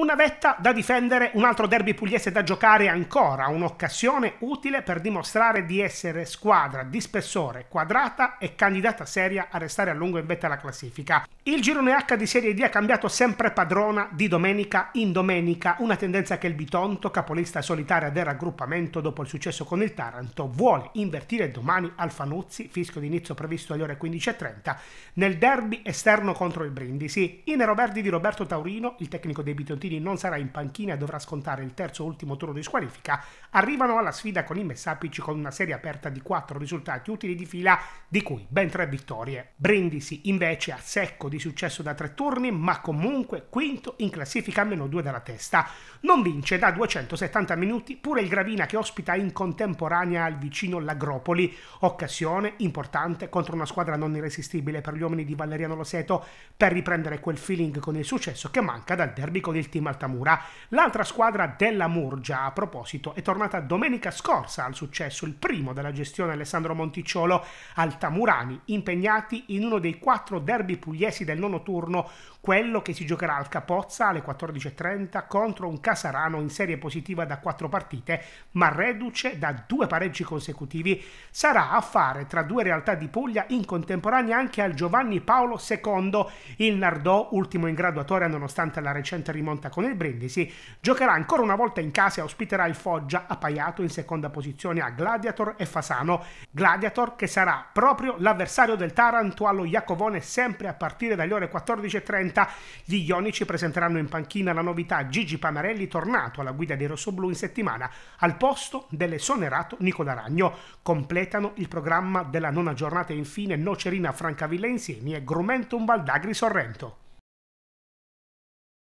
Una vetta da difendere, un altro derby pugliese da giocare ancora, un'occasione utile per dimostrare di essere squadra di spessore, quadrata e candidata seria a restare a lungo in vetta alla classifica. Il girone H di Serie D ha cambiato sempre padrona di domenica in domenica, una tendenza che il Bitonto, capolista solitaria del raggruppamento dopo il successo con il Taranto, vuole invertire domani al Fanuzzi, fisco d'inizio previsto alle ore 15.30, nel derby esterno contro il Brindisi. I neroverdi di Roberto Taurino, il tecnico dei Bitonti Gentili non sarà in panchina e dovrà scontare il terzo e ultimo turno di squalifica, arrivano alla sfida con i Messapici con una serie aperta di 4 risultati utili di fila, di cui ben 3 vittorie. Brindisi invece a secco di successo da 3 turni, ma comunque quinto in classifica a meno 2 dalla testa. Non vince da 270 minuti pure il Gravina che ospita in contemporanea al vicino Lagropoli, occasione importante contro una squadra non irresistibile per gli uomini di Valeriano Loseto per riprendere quel feeling con il successo che manca dal derby con il team Benedetti Maltamura. L'altra squadra della Murgia, a proposito, è tornata domenica scorsa al successo, il primo della gestione Alessandro Monticciolo Altamurani, impegnati in uno dei quattro derby pugliesi del nono turno, quello che si giocherà al Capozza alle 14.30 contro un Casarano in serie positiva da quattro partite, ma reduce da due pareggi consecutivi. Sarà a fare tra due realtà di Puglia in contemporanea anche al Giovanni Paolo II, il Nardò, ultimo in graduatoria nonostante la recente rimonta confronta con il Brindisi, giocherà ancora una volta in casa e ospiterà il Foggia appaiato in seconda posizione a Gladiator e Fasano. Gladiator che sarà proprio l'avversario del Taranto allo Iacovone sempre a partire dalle ore 14.30. Gli Ionici presenteranno in panchina la novità Gigi Panarelli tornato alla guida dei rossoblù in settimana al posto dell'esonerato Nicola Ragno. Completano il programma della nona giornata infine Nocerina Francavilla insieme e Grumentum Valdagri Sorrento.